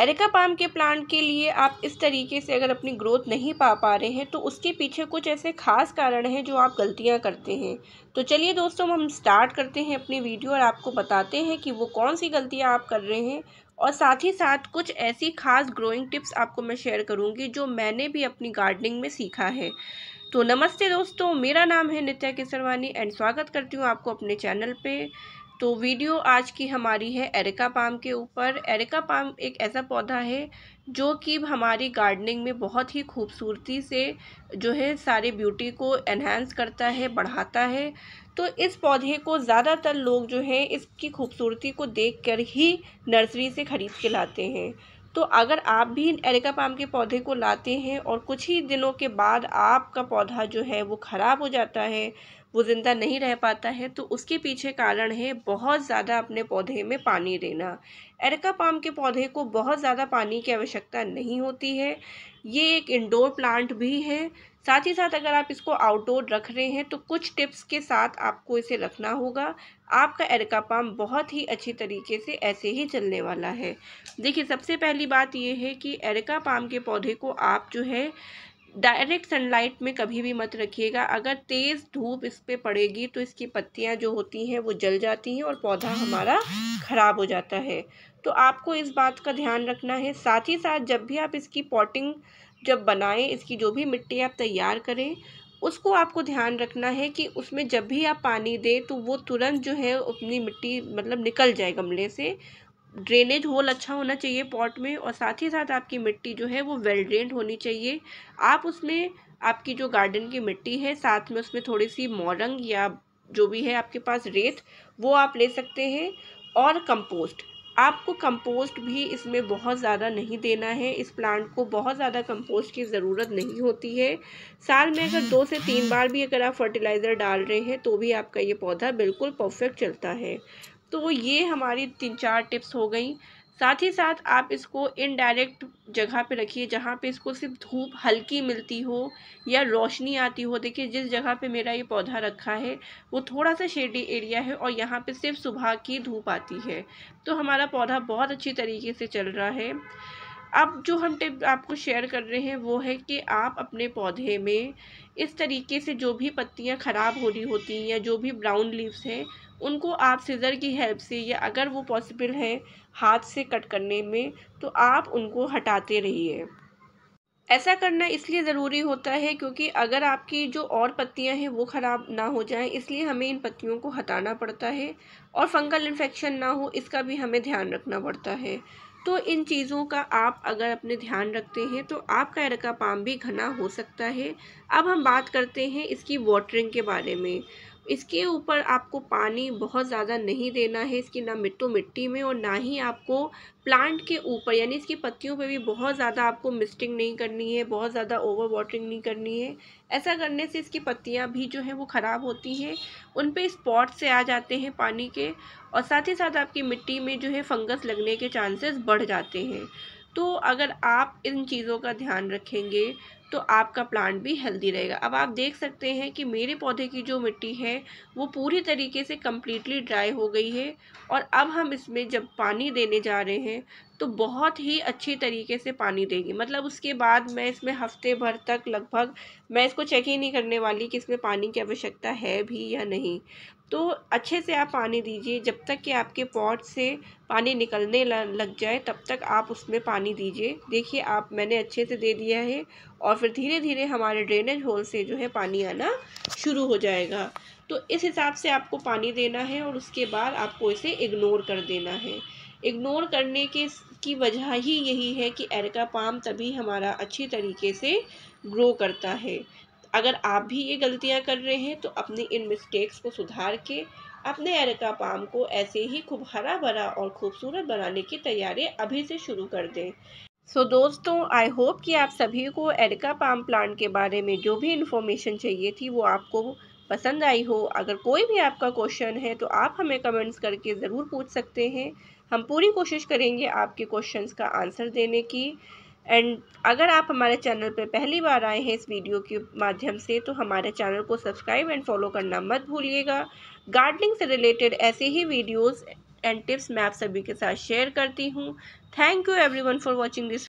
areca palm के plant के लिए आप इस तरीके से अगर अपनी ग्रोथ नहीं पा पा रहे हैं तो उसके पीछे कुछ ऐसे खास कारण हैं जो आप गलतियां करते हैं तो चलिए दोस्तों हम स्टार्ट करते हैं अपनी वीडियो और आपको बताते हैं कि वो कौन सी गलतियां आप कर रहे हैं और साथ ही साथ कुछ ऐसी खास ग्रोइंग टिप्स आपको मैं शेयर करूँगी जो मैंने भी अपनी गार्डनिंग में सीखा है तो नमस्ते दोस्तों मेरा नाम है नित्या केसरवानी एंड स्वागत करती हूँ आपको अपने चैनल पर तो वीडियो आज की हमारी है एरिका पाम के ऊपर एरिका पाम एक ऐसा पौधा है जो कि हमारी गार्डनिंग में बहुत ही खूबसूरती से जो है सारे ब्यूटी को एनहेंस करता है बढ़ाता है तो इस पौधे को ज़्यादातर लोग जो हैं इसकी खूबसूरती को देखकर ही नर्सरी से ख़रीद के लाते हैं तो अगर आप भी एरिका पाम के पौधे को लाते हैं और कुछ ही दिनों के बाद आपका पौधा जो है वो ख़राब हो जाता है वो ज़िंदा नहीं रह पाता है तो उसके पीछे कारण है बहुत ज़्यादा अपने पौधे में पानी देना एरिका पाम के पौधे को बहुत ज़्यादा पानी की आवश्यकता नहीं होती है ये एक इंडोर प्लांट भी है साथ ही साथ अगर आप इसको आउटडोर रख रहे हैं तो कुछ टिप्स के साथ आपको इसे रखना होगा आपका एरका पाम बहुत ही अच्छी तरीके से ऐसे ही चलने वाला है देखिए सबसे पहली बात यह है कि एरका पाम के पौधे को आप जो है डायरेक्ट सनलाइट में कभी भी मत रखिएगा अगर तेज़ धूप इस पर पड़ेगी तो इसकी पत्तियां जो होती हैं वो जल जाती हैं और पौधा हमारा ख़राब हो जाता है तो आपको इस बात का ध्यान रखना है साथ ही साथ जब भी आप इसकी पॉटिंग जब बनाएं इसकी जो भी मिट्टी आप तैयार करें उसको आपको ध्यान रखना है कि उसमें जब भी आप पानी दें तो वो तुरंत जो है अपनी मिट्टी मतलब निकल जाए गमले से ड्रेनेज होल अच्छा होना चाहिए पॉट में और साथ ही साथ आपकी मिट्टी जो है वो वेल ड्रेन होनी चाहिए आप उसमें आपकी जो गार्डन की मिट्टी है साथ में उसमें थोड़ी सी मोरंग या जो भी है आपके पास रेत वो आप ले सकते हैं और कंपोस्ट आपको कंपोस्ट भी इसमें बहुत ज़्यादा नहीं देना है इस प्लांट को बहुत ज़्यादा कंपोस्ट की ज़रूरत नहीं होती है साल में अगर दो से तीन बार भी अगर आप फर्टिलाइज़र डाल रहे हैं तो भी आपका ये पौधा बिल्कुल परफेक्ट चलता है तो ये हमारी तीन चार टिप्स हो गई साथ ही साथ आप इसको इनडायरेक्ट जगह पे रखिए जहाँ पे इसको सिर्फ धूप हल्की मिलती हो या रोशनी आती हो देखिए जिस जगह पे मेरा ये पौधा रखा है वो थोड़ा सा शेडी एरिया है और यहाँ पे सिर्फ सुबह की धूप आती है तो हमारा पौधा बहुत अच्छी तरीके से चल रहा है अब जो हम टिप आपको शेयर कर रहे हैं वो है कि आप अपने पौधे में इस तरीके से जो भी पत्तियां ख़राब हो रही होती हैं या जो भी ब्राउन लीव्स हैं उनको आप सीज़र की हेल्प से या अगर वो पॉसिबल है हाथ से कट करने में तो आप उनको हटाते रहिए ऐसा करना इसलिए ज़रूरी होता है क्योंकि अगर आपकी जो और पत्तियां हैं वो ख़राब ना हो जाएं इसलिए हमें इन पत्तियों को हटाना पड़ता है और फंगल इन्फेक्शन ना हो इसका भी हमें ध्यान रखना पड़ता है तो इन चीज़ों का आप अगर अपने ध्यान रखते हैं तो आपका एरका पाम भी घना हो सकता है अब हम बात करते हैं इसकी वाटरिंग के बारे में इसके ऊपर आपको पानी बहुत ज़्यादा नहीं देना है इसकी ना मिट्टू मिट्टी में और ना ही आपको प्लांट के ऊपर यानी इसकी पत्तियों पे भी बहुत ज़्यादा आपको मिस्टिंग नहीं करनी है बहुत ज़्यादा ओवर वाटरिंग नहीं करनी है ऐसा करने से इसकी पत्तियाँ भी जो हैं वो ख़राब होती हैं उन पर स्पॉट से आ जाते हैं पानी के और साथ ही साथ आपकी मिट्टी में जो है फंगस लगने के चांसेस बढ़ जाते हैं तो अगर आप इन चीज़ों का ध्यान रखेंगे तो आपका प्लांट भी हेल्दी रहेगा अब आप देख सकते हैं कि मेरे पौधे की जो मिट्टी है वो पूरी तरीके से कम्प्लीटली ड्राई हो गई है और अब हम इसमें जब पानी देने जा रहे हैं तो बहुत ही अच्छी तरीके से पानी देंगे मतलब उसके बाद मैं इसमें हफ्ते भर तक लगभग मैं इसको चेक ही नहीं करने वाली कि इसमें पानी की आवश्यकता है भी या नहीं तो अच्छे से आप पानी दीजिए जब तक कि आपके पॉट से पानी निकलने लग जाए तब तक आप उसमें पानी दीजिए देखिए आप मैंने अच्छे से दे दिया है और फिर धीरे धीरे हमारे ड्रेनेज होल से जो है पानी आना शुरू हो जाएगा तो इस हिसाब से आपको पानी देना है और उसके बाद आपको इसे इग्नोर कर देना है इग्नोर करने के की वजह ही यही है कि एरका पाम तभी हमारा अच्छी तरीके से ग्रो करता है अगर आप भी ये गलतियाँ कर रहे हैं तो अपने इन मिस्टेक्स को सुधार के अपने एरका पाम को ऐसे ही खूब हरा भरा और खूबसूरत बनाने की तैयारी अभी से शुरू कर दें सो so, दोस्तों आई होप कि आप सभी को एडका पाम प्लांट के बारे में जो भी इन्फॉर्मेशन चाहिए थी वो आपको पसंद आई हो अगर कोई भी आपका क्वेश्चन है तो आप हमें कमेंट्स करके ज़रूर पूछ सकते हैं हम पूरी कोशिश करेंगे आपके क्वेश्चंस का आंसर देने की एंड अगर आप हमारे चैनल पर पहली बार आए हैं इस वीडियो के माध्यम से तो हमारे चैनल को सब्सक्राइब एंड फॉलो करना मत भूलिएगा गार्डनिंग से रिलेटेड ऐसे ही वीडियोज़ एंड टिप्स मैं आप सभी के साथ शेयर करती हूँ thank you everyone for watching this